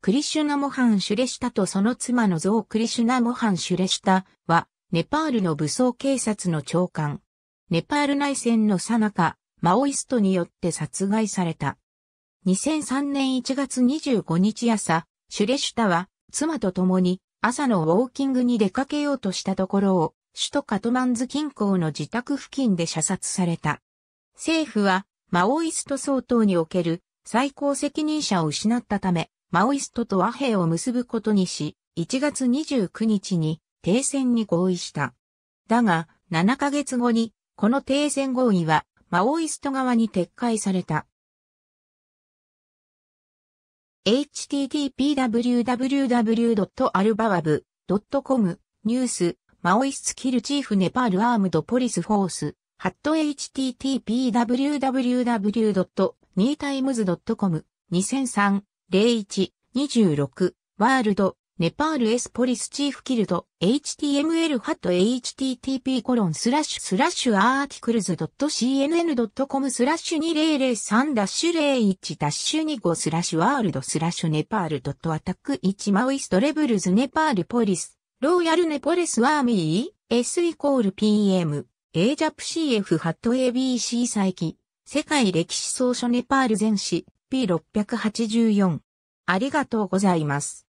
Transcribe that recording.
クリシュナモハン・シュレシタとその妻の像クリシュナモハン・シュレシタは、ネパールの武装警察の長官。ネパール内戦の最中、マオイストによって殺害された。2003年1月25日朝、シュレシュタは妻と共に朝のウォーキングに出かけようとしたところを首都カトマンズ近郊の自宅付近で射殺された。政府はマオイスト総統における最高責任者を失ったためマオイストと和平を結ぶことにし、1月29日に停戦に合意した。だが、7ヶ月後に、この停戦合意は、マオイスト側に撤回された。http://www.albawab.com ニュース、マオイスキルチーフネパールアームドポリスフォース、ハット http://www.neetimes.com 2003 01-26ワールドネパールエスポリスチーフキルド html ハット http コロンスラッシュスラッシュアーティクルズ .cnn.com スラッシュ2003ダッシュ01ダッシュ25スラッシュワールドスラッシュネパールドットアタック1マウイストレブルズネパールポリスローヤルネポレスワーミー S イコール PM A ジャプ CF ハット ABC 再起世界歴史総書ネパール全史 P684。ありがとうございます。